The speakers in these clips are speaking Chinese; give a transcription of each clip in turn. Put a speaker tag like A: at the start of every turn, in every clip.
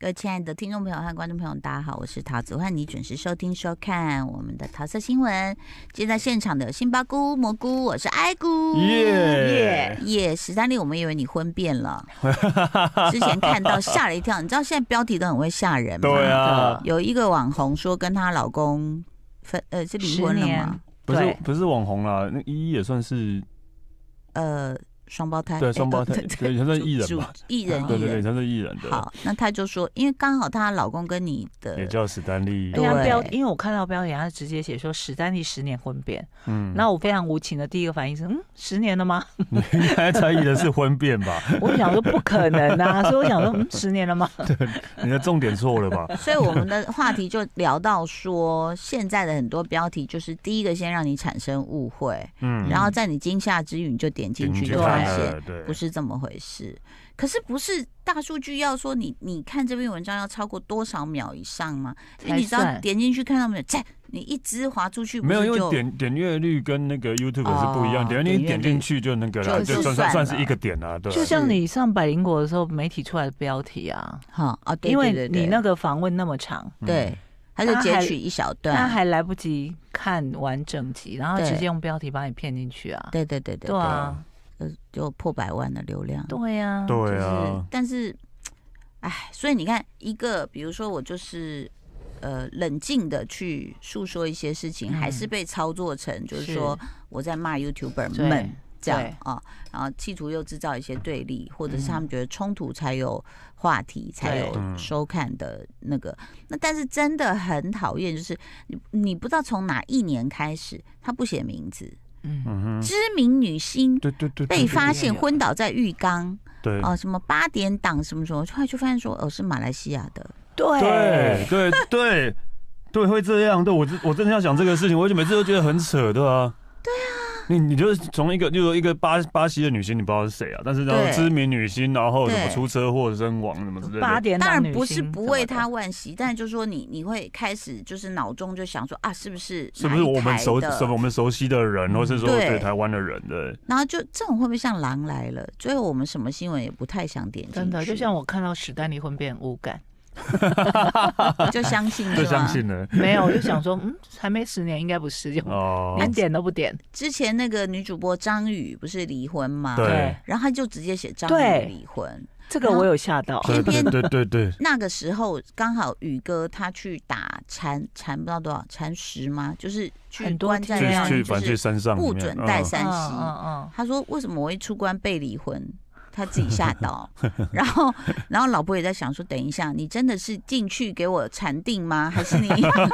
A: 各位亲爱的听众朋友和观众朋友，大家好，我是桃子，欢迎你准时收听收看我们的桃色新闻。现在现场的有杏鲍菇蘑菇，我是爱菇，耶耶史丹利，我们以为你婚变了，
B: 之前看到吓了
A: 一跳，你知道现在标题都很会吓人，对啊。有一个网红说跟她老公分呃是离婚了吗？不是
B: 不是网红啦，那依依也算是，
A: 呃。双胞胎对双胞胎，对他是艺人嘛？艺人对对对，
B: 他是艺人的。好，
A: 那他就说，因为刚好她老公跟
C: 你的也
B: 叫史丹利。对，标，
C: 因为我看到标题，他直接写说史丹利十年婚变。嗯，那我非常无情的第一个反应是，嗯，十年了吗？应该猜疑的是
B: 婚变吧？我想说不可能啊，所以我想说，嗯，十年了吗？你的重点错了吧？
A: 所以我们的话题就聊到说，现在的很多标题就是第一个先让你产生误会，嗯，然后在你惊吓之余，你就点进去就。不是这么回事，可是不是大数据要说你？你看这篇文章要超过多少秒以上吗？你知道点进去看到没有？在你一直划出去没有？因为点点
B: 阅率跟那个 YouTube 是不一样，点你点进去就那个了，就算算是一个点啊。对，就像你
C: 上百灵果的时候，媒体出来的标题啊，好啊，因为你那个访问那么
A: 长，对，他就截取一小段，他，还
C: 来不及看完整集，然后直接用
A: 标题把你骗进去啊。对对对对，对啊。就破百万的流量，对呀，对啊。但是，哎，所以你看，一个比如说我就是，呃，冷静的去诉说一些事情，还是被操作成就是说我在骂 YouTuber 们这样啊，然后企图又制造一些对立，或者是他们觉得冲突才有话题，才有收看的那个。那但是真的很讨厌，就是你你不知道从哪一年开始，他不写名字。嗯，知名女星对对对被发现昏倒在浴缸，对啊，什么八点档什么什么，后来就发现说，哦，是马来西亚的，对对
B: 对对 对，会这样，对我我真的要讲这个事情，我就每次都觉得很扯，对吧？对啊。你你就是从一个就是一个巴巴西的女星，你不知道是谁啊？但是这种知名女星，然后什么出车祸身亡，什么之类的。八点
A: 当然不是不为她惋惜，但就是说你你会开始就是脑中就想说啊，是不是是不是我们熟什么我
B: 们熟悉的人，或是说对台湾的人的？
A: 然后就这种会不会像狼来了？最后我们什么新闻也不太想点。真的，就像我看到史丹离婚变无感。就相信了，相信了。没有，我就想说，嗯，还没十年，应该不是，就连点都不点。之前那个女主播张宇不是离婚吗？对，然后就直接写张宇离婚。这个我有吓到，偏偏对对对，那个时候刚好宇哥他去打禅禅不知道多少禅时吗？就是去关在那，就是去
B: 山上，不准带三溪。嗯
A: 嗯，他说为什么我会出关被离婚？他自己吓到，然后，然后老婆也在想说，等一下，你真的是进去给我禅定吗？还是你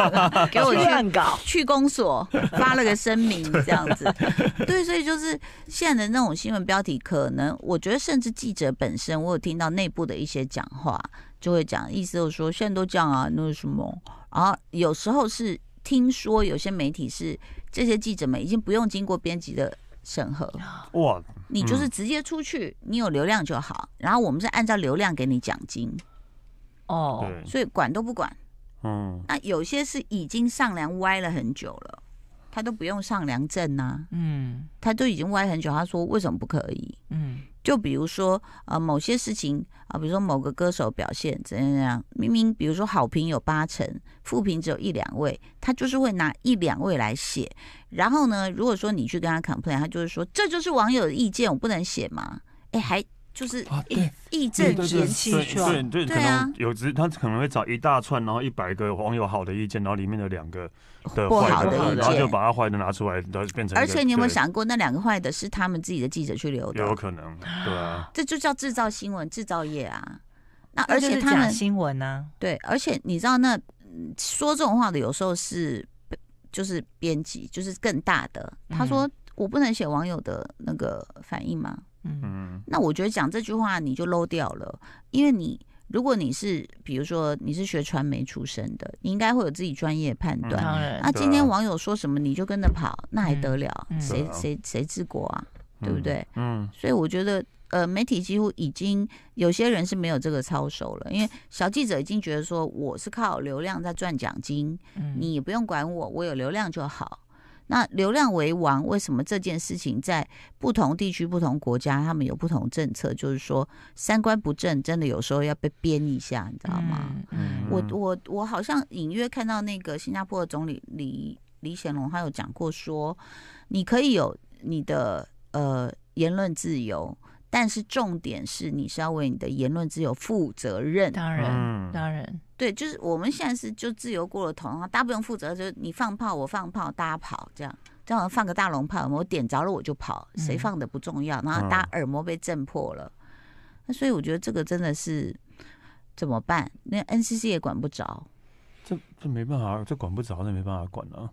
A: 给我去告去公所发了个声明 这样子？对，所以就是现在的那种新闻标题，可能我觉得甚至记者本身，我有听到内部的一些讲话，就会讲意思就是说，现在都这样啊，那什么？然后有时候是听说有些媒体是这些记者们已经不用经过编辑的。审核哇，你就是直接出去，你有流量就好，然后我们是按照流量给你奖金哦，所以管都不管，嗯，那有些是已经上梁歪了很久了，他都不用上梁证呐，嗯，他都已经歪很久，他说为什么不可以，嗯。就比如说，呃，某些事情啊，比如说某个歌手表现怎样怎样，明明比如说好评有八成，负评只有一两位，他就是会拿一两位来写。然后呢，如果说你去跟他 complain，他就是说这就是网友的意见，我不能写吗？哎，还。就是抑义正情绪啊，对对对，可
B: 有只他可能会找一大串，然后一百个网友好的意见，然后里面的两个的好的，然后就把他坏的拿出来，后
A: 变成。而且你有没有想过，那两个坏的是他们自己的记者去留的？有
B: 可能，对啊，
A: 这就叫制造新闻制造业啊！那而且他们新闻呢？对，而且你知道，那说这种话的有时候是就是编辑，就是更大的，他说我不能写网友的那个反应吗？嗯，那我觉得讲这句话你就 low 掉了，因为你如果你是比如说你是学传媒出身的，你应该会有自己专业判断。那今天网友说什么你就跟着跑，那还得了？谁谁谁治国啊？对不对？嗯，所以我觉得，呃，媒体几乎已经有些人是没有这个操守了，因为小记者已经觉得说我是靠流量在赚奖金，你不用管我，我有流量就好。那流量为王，为什么这件事情在不同地区、不同国家，他们有不同政策？就是说，三观不正，真的有时候要被编一下，你知道吗？嗯，我我我好像隐约看到那个新加坡的总理李李显龙，他有讲过说，你可以有你的呃言论自由。但是重点是，你是要为你的言论自由负责任。当然，当然，对，就是我们现在是就自由过了头，然后大家不用负责，就你放炮我放炮，大家跑这样，就好像放个大龙炮，我点着了我就跑，谁放的不重要，然后大家耳膜被震破了。那所以我觉得这个真的是怎么办？那 NCC 也管不着，这这没办法，这管不着，那没办法管啊。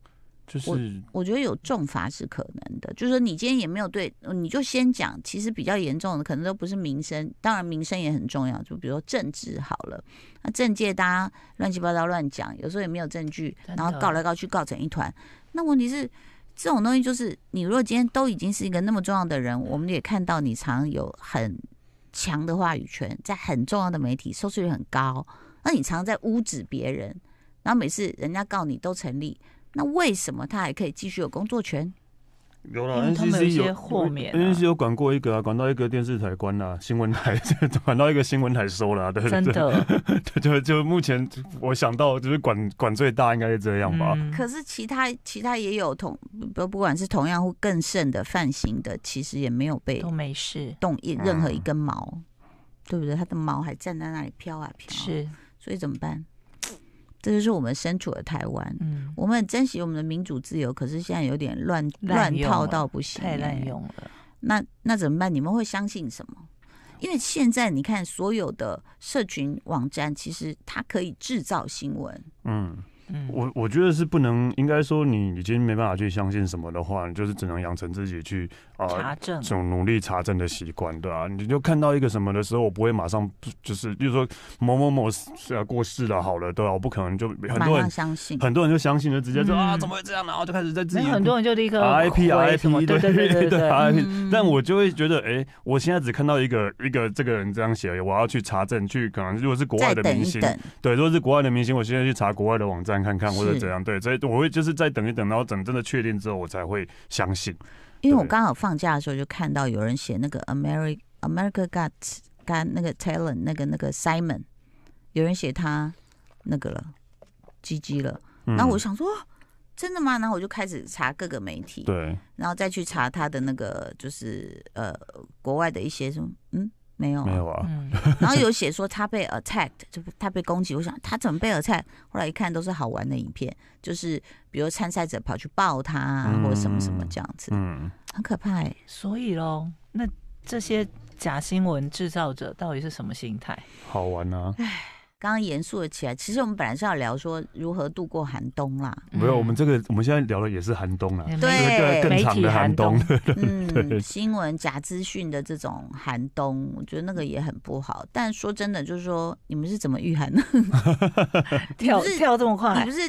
A: 我我觉得有重罚是可能的，就是说你今天也没有对，你就先讲，其实比较严重的可能都不是民生，当然民生也很重要，就比如说政治好了，那政界大家乱七八糟乱讲，有时候也没有证据，然后告来告去告成一团，那问题是这种东西就是你如果今天都已经是一个那么重要的人，我们也看到你常有很强的话语权，在很重要的媒体收视率很高，那你常在污指别人，然后每次人家告你都成立。那为什么他还可以继续有工作权？
B: 有了，因为们有些豁免。NCC 有管过一个啊，管到一个电视台关了，新闻台 管到一个新闻台收了，对对？真的，对，就就目前我想到就是管管最大应该是这样吧。
A: 可是其他其他也有同不不管是同样或更甚的范型的，其实也没有被都没事动一任何一根毛，对不对？它的毛还站在那里飘啊飘，是，所以怎么办？这就是我们身处的台湾，我们很珍惜我们的民主自由，可是现在有点乱乱套到不行，太滥用了。那那怎么办？你们会相信什么？因为现在你看所有的社群网站，其实它可以制造新闻。
B: 嗯。我我觉得是不能，应该说你已经没办法去相信什么的话，就是只能养成自己去啊，这种努力查证的习惯，对啊，你就看到一个什么的时候，我不会马上就是，就是说某某某是要过世了，好了，对啊，我不可能就很多人相信，很多人就相信，了，直接说啊，怎
C: 么会这样呢？然后就开始在自己很多人就立刻 IP IP
B: 对对对对 IP，但我就会觉得，哎，我现在只看到一个一个这个人这样写，我要去查证，去可能如果是国外的明星，对，如果是国外的明星，我现在去查国外的网站。看看或者怎样，对，所以我会就是再等一等，然后等真的确定之后，我才会
A: 相信。因为我刚好放假的时候就看到有人写那个 America America got Got 那个 Talent 那个那个 Simon，有人写他那个了，GG 了。然后我想说，真的吗？然后我就开始查各个媒体，对，然后再去查他的那个就是呃国外的一些什么嗯。没有，没有啊。然后有写说他被 attacked，就他被攻击。我想他怎么被 attack？后来一看都是好玩的影片，就是比如参赛者跑去抱他啊，或者什么什么这样子。嗯
C: 很可怕。所以喽，那这些假新闻制
A: 造者到底是什么心态？
B: 好玩啊！
A: 刚刚严肃了起来，其实我们本来是要聊说如何度过寒冬啦。没有，我们
B: 这个我们现在聊的也是寒冬啊，对，更长的寒冬。嗯，新
A: 闻假资讯的这种寒冬，我觉得那个也很不好。但说真的，就是说你们是怎么御寒的？跳跳这么快？你不是。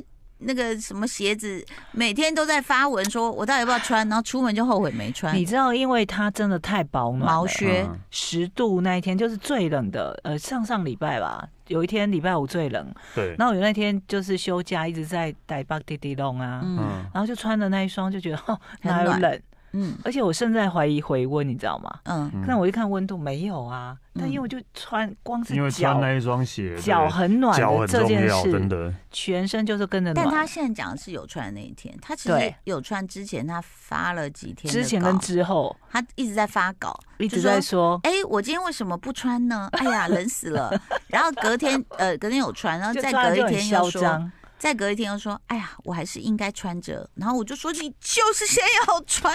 A: 那个什么鞋子，每天都在发文说，我到底要不要穿？然后出门就后悔没穿。你知
C: 道，因为它真的太保暖，毛靴十度那一天就是最冷的。呃，上上礼拜吧，有一天礼拜五最冷，对。然后有那天就是休假，一直在待八梯梯弄啊，嗯，然后就穿的那一双就觉得哦，哪有冷。嗯，而且我甚在怀疑回温，你知道吗？嗯，那我一看温度没有啊，
A: 但因为我就穿光是因为穿那一
B: 双鞋，脚很暖，脚很重要，真的。
A: 全身就是跟着暖。但他现在讲的是有穿那一天，他其实有穿之前，他发了几天。之前跟之后，他一直在发稿，一直在说，哎，我今天为什么不穿呢？哎呀，冷死了。然后隔天，呃，隔天有穿，然后 再隔一天又说。再隔一天又说，哎呀，我还是应该穿着。然后我就说，你就是先要穿。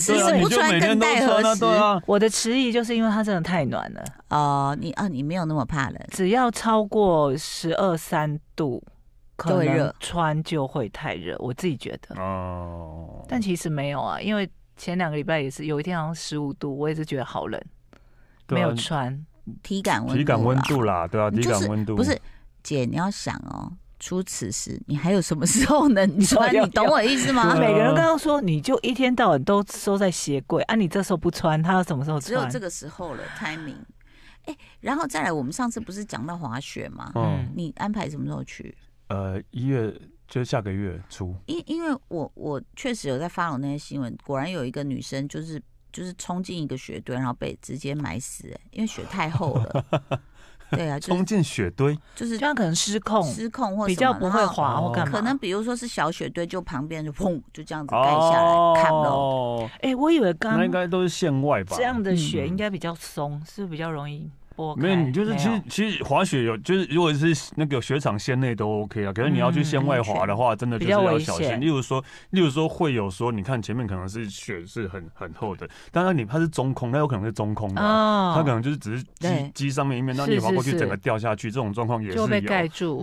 A: 只是
C: 不穿更带合适。我的迟疑就是因为它真的太暖了哦，你啊，你没有那么怕冷，只要超过十二三度，可会热，穿就会太热。我自己觉得哦，但其实没有啊，因为前两个礼拜也是，有一天好像十五度，我也是觉得好冷，
B: 没有
A: 穿。体感温体感温
B: 度啦，对啊，体感温度不是
A: 姐，你要想哦。出此时，你还有什么时候能穿？你懂我意思吗？每个人刚刚说，
C: 你就一天到晚都收在鞋柜啊！你这时候不穿，他要什么时候穿？只有这个
A: 时候了，timing。哎，然后再来，我们上次不是讲到滑雪吗？嗯，你安排什么时候去？
B: 呃，一月就是下个月初。
A: 因因为我我确实有在发了那些新闻，果然有一个女生就是就是冲进一个雪堆，然后被直接埋死，因为雪太厚了。对啊，冲进雪堆，就是这样可能失控，失控或比较不会滑或干嘛？可能比如说是小雪堆，就旁边就砰就这样子盖下来，看喽。哎，我以为刚那应
B: 该都是线外吧？这样的雪
A: 应该比较松，
C: 是比较容易。没有，你就是其实
B: 其实滑雪有，就是如果是那个雪场线内都 OK 啊。可是你要去线外滑的话，真的就是要小心。例如说，例如说会有说，你看前面可能是雪是很很厚的，当然你它是中空，那有可能是中空的，它可能就是只是机机上面一面，那你滑过去整个掉下去，这种状况也是有。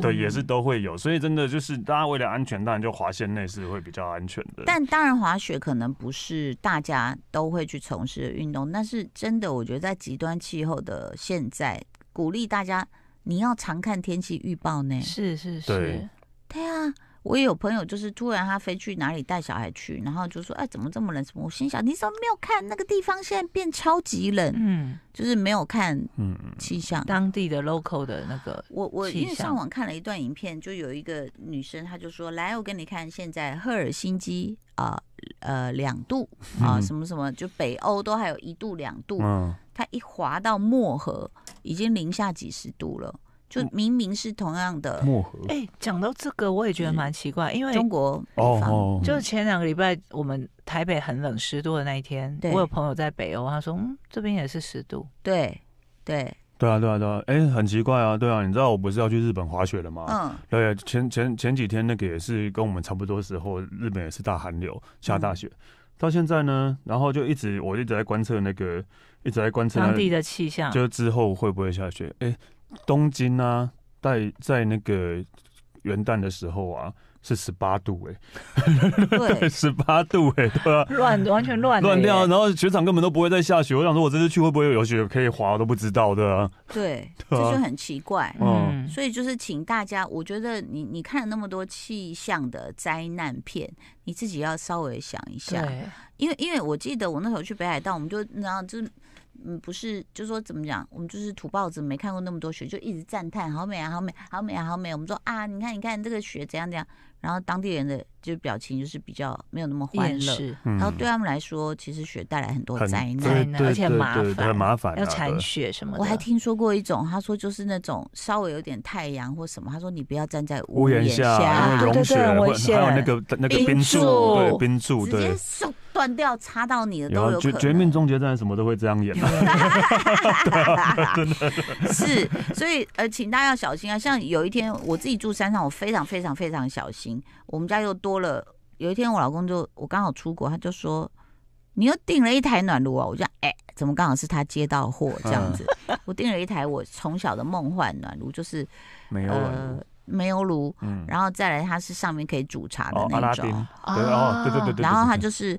B: 对，也是都会有。所以真的就是大家为了安全，当然就滑线内是会比较安全的。但
A: 当然滑雪可能不是大家都会去从事的运动，但是真的我觉得在极端气候的现在鼓励大家，你要常看天气预报呢。是是是，对啊，我也有朋友就是突然他飞去哪里带小孩去，然后就说：“哎，怎么这么冷？”什么？我心想：“你怎么没有看那个地方现在变超级冷？”嗯，就是没有看嗯气象当地的 local 的那个。我我因为上网看了一段影片，就有一个女生，她就说：“来，我给你看，现在赫尔辛基啊。”呃，两度啊，什么什么，就北欧都还有一度两度，它一滑到漠河，已经零下几十度了，就明明是同样的漠河。哎，讲到这个，我也觉得蛮奇怪，因为中国
B: 哦，就
A: 是前两个礼拜我们
C: 台北很冷十度的那一天，我有朋友在北欧，他说嗯，这边也是十度，
A: 对对。
B: 对啊，对啊，对啊！哎，很奇怪啊，对啊，你知道我不是要去日本滑雪了吗？嗯，对啊，前前前几天那个也是跟我们差不多时候，日本也是大寒流，下大雪。到现在呢，然后就一直我一直在观测那个，一直在观测当地的气象，就是之后会不会下雪？哎，东京啊，在在那个元旦的时候啊。是十八度哎，对，十八度哎，对吧？
A: 乱，完全乱乱掉，然
B: 后雪场根本都不会再下雪。我想说，我这次去会不会有雪可以滑，我都不知道的。
A: 对，这就很奇怪。嗯，所以就是请大家，我觉得你你看了那么多气象的灾难片，你自己要稍微想一下，因为因为我记得我那时候去北海道，我们就然后就嗯，不是就说怎么讲，我们就是土包子，没看过那么多雪，就一直赞叹好美啊，好美，好美啊，好美。我们说啊，你看你看这个雪怎样怎样。然后当地人的就表情就是比较没有那么欢乐。然后对他们来说，其实雪带来很多灾难，而且麻烦，很麻烦，要铲雪什么。我还听说过一种，他说就是那种稍微有点太阳或什么，他说你不要站在屋檐下，对对，很危险。还有那个那个冰柱，对冰柱，对。都掉插到你的，都有《绝绝命
B: 终结战》什么都会这样演，真的是，
A: 所以呃，请大家要小心啊！像有一天我自己住山上，我非常非常非常小心。我们家又多了，有一天我老公就我刚好出国，他就说：“你又订了一台暖炉啊！”我就讲：“哎，怎么刚好是他接到货这样子？我订了一台我从小的梦幻暖炉，就是
B: 煤油炉，
A: 煤油炉，然后再来它是上面可以煮茶的那种，对哦，对对对然后它就是。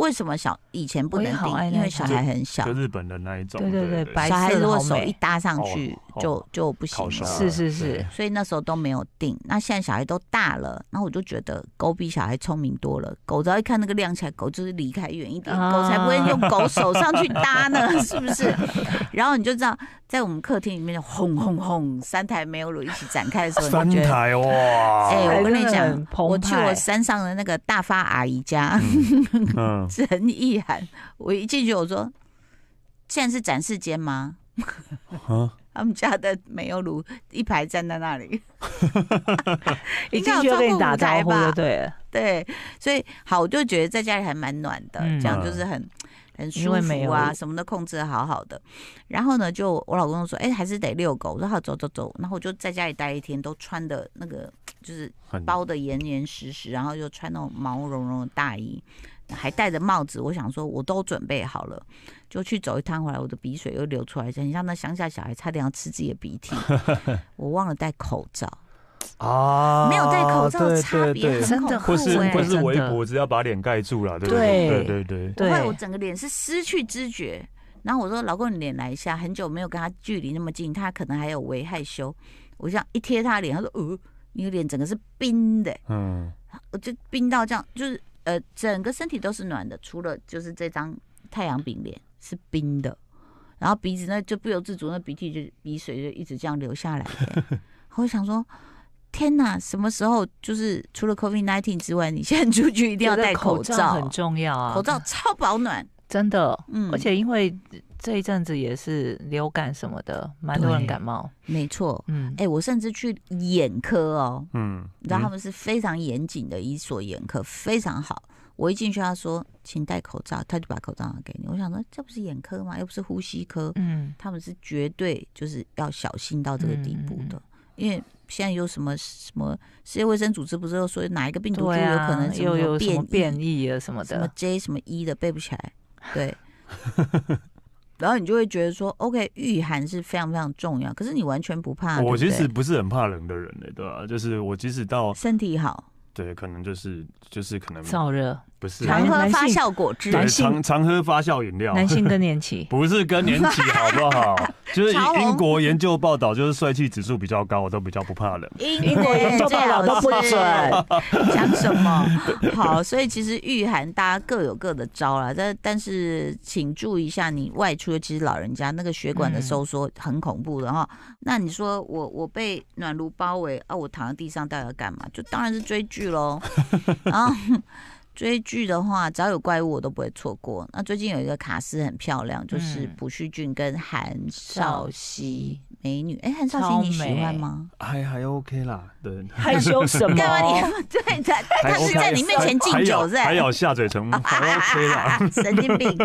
A: 为什么小以前不能定？因为小孩很小，就日本的那一种，对对对，小孩如果手一搭上去就就不行了，是是是。所以那时候都没有定。那现在小孩都大了，那我就觉得狗比小孩聪明多了。狗只要一看那个亮起来，狗就是离开远一点，狗才不会用狗手上去搭呢，是不是？然后你就知道，在我们客厅里面轰轰轰三台没有炉一起展开的时候，三台哇！哎，我跟你讲，我去我山上的那个大发阿姨家，嗯。陈意涵，我一进去我说，现在是展示间吗？啊，他们家的煤油炉一排站在那里，一进去给你打招呼吧，对，对，所以好，我就觉得在家里还蛮暖的，这样就是很很舒服啊，什么都控制好好的。然后呢，就我老公说，哎，还是得遛狗。我说好，走走走。然后我就在家里待一天，都穿的那个就是包的严严实实，然后又穿那种毛茸茸的大衣。还戴着帽子，我想说我都准备好了，就去走一趟回来，我的鼻水又流出来，很像那乡下小孩，差点要吃自己的鼻涕。我忘了戴口罩
B: 啊，没有戴口罩差别很恐怖哎，或或是围脖子要把脸盖住了，对对对对。后来我整
A: 个脸是失去知觉，然后我说老公你脸来一下，很久没有跟他距离那么近，他可能还有微害羞，我想一贴他脸，他说呃，你的脸整个是冰的，嗯，我就冰到这样，就是。呃，整个身体都是暖的，除了就是这张太阳饼脸是冰的，然后鼻子呢就不由自主，那鼻涕就鼻水就一直这样流下来。我想说，天哪，什么时候就是除了 COVID-19 之外，你现在出去一定要戴口罩，很重
C: 要啊！口罩超保
A: 暖，真的，嗯，而且因为。这一阵子也是流感什么的，蛮多人感冒。没错，嗯，哎，我甚至去眼科哦，
B: 嗯，你知道他们
A: 是非常严谨的一所眼科，非常好。我一进去，他说请戴口罩，他就把口罩拿给你。我想说，这不是眼科吗？又不是呼吸科，嗯，他们是绝对就是要小心到这个地步的，因为现在有什么什么世界卫生组织不是说哪一个病毒就有可能有什么变异啊什么的，什么 J 什么 E 的背不起来，对。然后你就会觉得说，OK，御寒是非常非常重要，可是你完全不怕。我其实
B: 不是很怕冷的人嘞，对吧？就是我即使到身体好，对，可能就是就是可能燥热。不是常喝发酵果
C: 汁，男性
B: 常喝发酵饮料，男性更年期 不是更年期，好不好？就是英国研究报道，就是帅气指数比较高，我都比较不怕冷。
A: 英国研究报道都不准，讲什么？好，所以其实御寒大家各有各的招了，但但是请注意一下，你外出，其实老人家，那个血管的收缩很恐怖的哈。那你说我我被暖炉包围啊，我躺在地上到底要干嘛？就当然是追剧喽，然 后。追剧的话，只要有怪物我都不会错过。那最近有一个卡司很漂亮，就是朴叙俊跟韩少熙美女。哎，韩少熙你喜欢吗？还还 OK 啦。对，害羞什么？对的，他是在你面前敬酒是？还咬
B: 下嘴唇？
A: 神经病！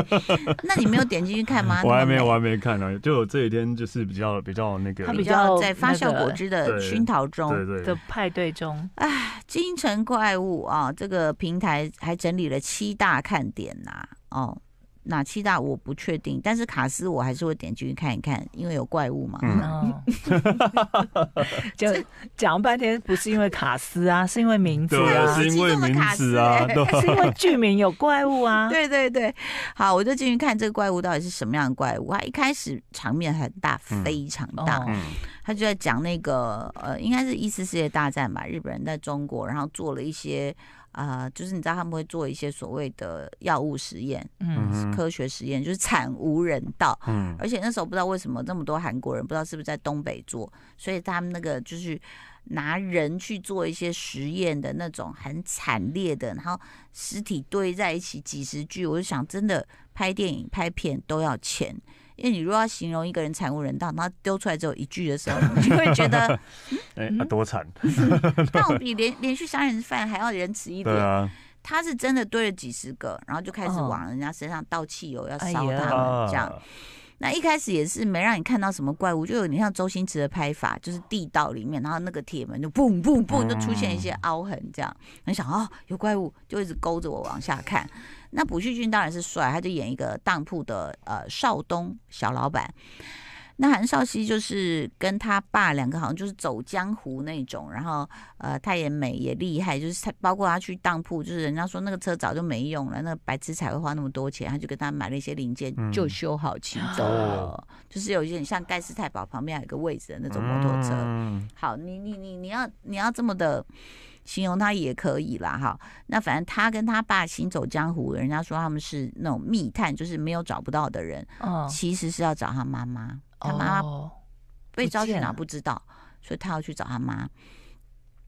A: 那你没有点进去看吗？我还没有我
B: 还没看呢，就这几天就是比较比较那个，他比较在发酵果汁的熏陶中的
A: 派对中，哎，京城怪物啊，这个平台还整理了七大看点呐，哦。哪七大我不确定，但是卡斯我还是会点进去看一看，因为有怪物嘛。就讲半天，不是因为卡斯啊，是因为名字，啊，是因为名字啊，是因为剧名有怪物啊。对对对，好，我就进去看这个怪物到底是什么样的怪物。他一开始场面很大，非常大，他就在讲那个呃，应该是一次世界大战吧，日本人在中国，然后做了一些。啊，就是你知道他们会做一些所谓的药物实验，嗯，科学实验就是惨无人道，嗯，而且那时候不知道为什么那么多韩国人，不知道是不是在东北做，所以他们那个就是拿人去做一些实验的那种很惨烈的，然后尸体堆在一起几十具，我就想真的拍电影拍片都要钱。因为你如果要形容一个人惨无人道，他丢出来只有一句的时候，你会觉得
B: 哎，多惨！
A: 但我比连连续杀人犯还要仁慈一点。他是真的堆了几十个，然后就开始往人家身上倒汽油要烧他们这样。那一开始也是没让你看到什么怪物，就有点像周星驰的拍法，就是地道里面，然后那个铁门就嘣嘣嘣就出现一些凹痕，这样你想哦有怪物，就一直勾着我往下看。那朴叙俊当然是帅，他就演一个当铺的呃少东小老板。那韩少熙就是跟他爸两个好像就是走江湖那种，然后呃他也美也厉害，就是他包括他去当铺，就是人家说那个车早就没用了，那白痴才会花那么多钱，他就跟他买了一些零件就修好骑走了，就是有一点像盖世太保旁边有一个位置的那种摩托车。好，你你你你要你要这么的。形容他也可以啦，哈。那反正他跟他爸行走江湖，人家说他们是那种密探，就是没有找不到的人。哦。其实是要找他妈妈，他妈妈被招去哪不知道，所以他要去找他妈。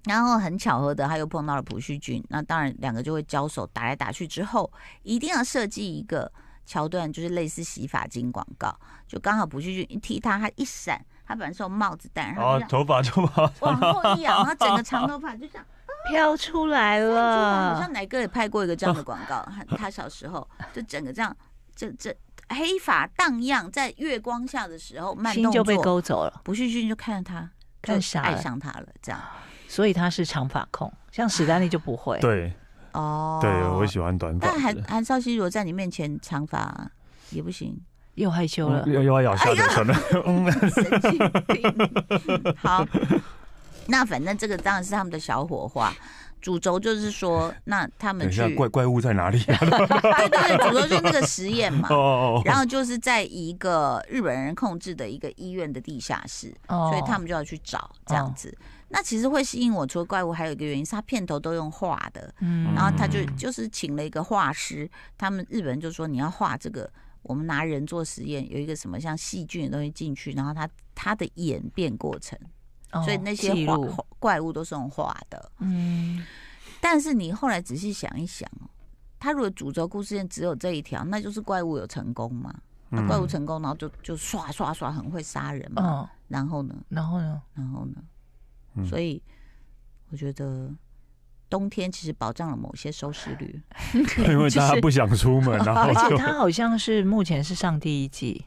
A: 然后很巧合的，他又碰到了朴旭俊。那当然，两个就会交手打来打去之后，一定要设计一个桥段，就是类似洗发精广告，就刚好朴旭俊踢他，他一闪，他本来是用帽子戴，然后
B: 头发就往后一仰，然后整个长
A: 头发就像。飘出来了，像奶哥也拍过一个这样的广告，他他小时候就整个这样，这这黑发荡漾在月光下的时候，心就被勾走了。不须俊就看着他，看傻爱上他了，这样。所以他是
C: 长发控，像史丹利就不会。对，
A: 哦，
B: 对，我喜欢短发。但韩
A: 韩少熙如果在你面前长发也不行，又害羞了，又
B: 又要咬下头了。
A: 好。那反正这个当然是他们的小火花，主轴就是说，那他们去怪
B: 怪物在哪里？对
A: 对对，主轴就是那个实验嘛。哦哦哦。然后就是在一个日本人控制的一个医院的地下室，所以他们就要去找这样子。那其实会吸引我除了怪物，还有一个原因是他片头都用画的，嗯，然后他就就是请了一个画师，他们日本人就说你要画这个，我们拿人做实验，有一个什么像细菌的东西进去，然后他他的演变过程。所以那些画怪物都是用画的，嗯。但是你后来仔细想一想，他如果主轴故事线只有这一条，那就是怪物有成功嘛？怪物成功，然后就就刷刷刷很会杀人嘛？然后呢？然后呢？然后呢？所以我觉得冬天其实保障了某些收视率，因为 大家不
B: 想出门。
C: 而且它好像是目前是上第一季，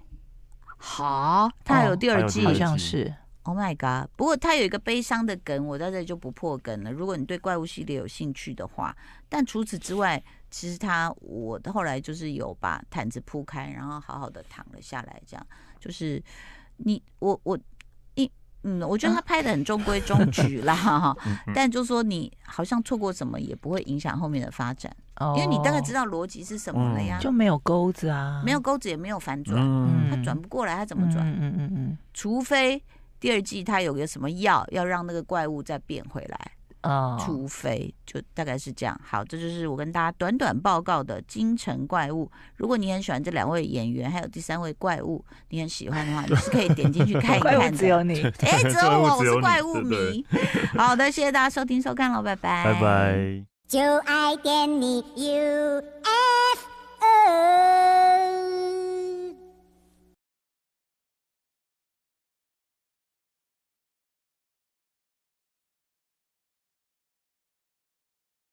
C: 好，
A: 它还有第二季，好像是。Oh my god！不过他有一个悲伤的梗，我在这里就不破梗了。如果你对怪物系列有兴趣的话，但除此之外，其实他我后来就是有把毯子铺开，然后好好的躺了下来。这样就是你我我一嗯，我觉得他拍的很中规中矩啦，哈。但就说你好像错过什么，也不会影响后面的发展，因为你大概知道逻辑是什么了呀。就没有钩子啊，没有钩子也没有反转，他转不过来，他怎么转？嗯嗯嗯，除非。第二季他有个什么药，要让那个怪物再变回来，
C: 啊，除
A: 非就大概是这样。好，这就是我跟大家短短报告的《京城怪物》。如果你很喜欢这两位演员，还有第三位怪物，你很喜欢的话，你是可以点进去看一看的。只有你，哎，只有我，我是怪物迷。好的，谢谢大家收听收看了，拜拜，拜拜。就爱点你 UFO。